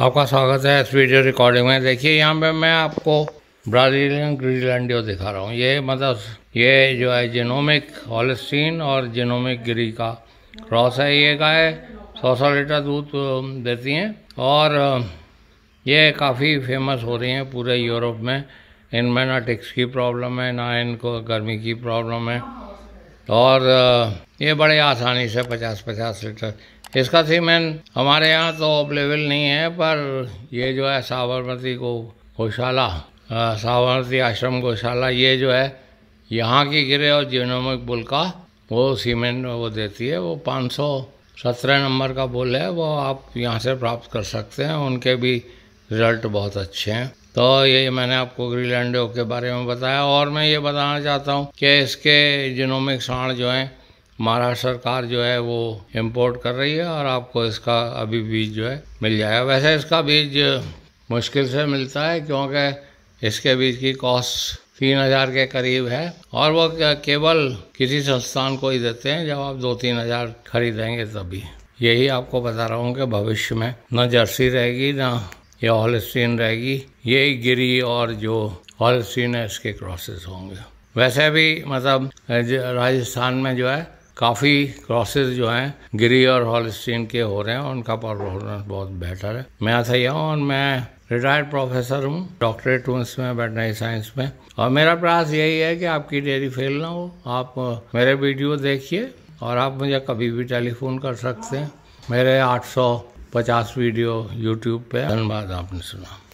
आपका स्वागत है इस वीडियो रिकॉर्डिंग में देखिए यहाँ पे मैं आपको ब्राज़ीलियन ग्रीलैंडियो दिखा रहा हूँ ये मतलब ये जो है जिनोमिक हॉलिस्टीन और जिनोमिक ग्री का क्रॉस है ये गाय सौ सौ लीटर दूध देती हैं और ये काफ़ी फेमस हो रही हैं पूरे यूरोप में इनमें ना टिक्स की प्रॉब्लम है ना इनको गर्मी की प्रॉब्लम है और ये बड़े आसानी से पचास पचास लीटर इसका सीमेंट हमारे यहाँ तो अवेलेबल नहीं है पर ये जो है साबरमती को गौशाला साबरमती आश्रम गौशाला ये जो है यहाँ की गिरे और जीनोमिक बुल का वो सीमेंट वो देती है वो पाँच सौ सत्रह नंबर का बुल है वो आप यहाँ से प्राप्त कर सकते हैं उनके भी रिजल्ट बहुत अच्छे हैं तो ये मैंने आपको ग्रीलैंडो के बारे में बताया और मैं ये बताना चाहता हूँ कि इसके जिनोमिक साण जो हैं महाराष्ट्र सरकार जो है वो इम्पोर्ट कर रही है और आपको इसका अभी बीज जो है मिल जाएगा वैसे इसका बीज मुश्किल से मिलता है क्योंकि इसके बीज की कॉस्ट तीन हजार के करीब है और वो केवल किसी संस्थान को ही देते हैं जब आप दो तीन हजार खरीदेंगे तभी यही आपको बता रहा हूँ कि भविष्य में न जर्सी रहेगी ना ये ऑलस्टीन रहेगी ये गिरी और जो हॉलस्टीन है इसके क्रॉसेस होंगे वैसे भी मतलब राजस्थान में जो है काफ़ी क्रॉसेस जो हैं गिरी और हॉलस्टीन के हो रहे हैं उनका परफॉर्मेंस बहुत बेहतर है मैं अथैया हूँ और मैं रिटायर्ड प्रोफेसर हूँ डॉक्टरेट हूँ इसमें वेटनरी साइंस में और मेरा प्रयास यही है कि आपकी डेयरी फेल ना हो आप मेरे वीडियो देखिए और आप मुझे कभी भी टेलीफोन कर सकते हैं मेरे सौ पचास वीडियो यूट्यूब पे धन्यवाद आपने सुना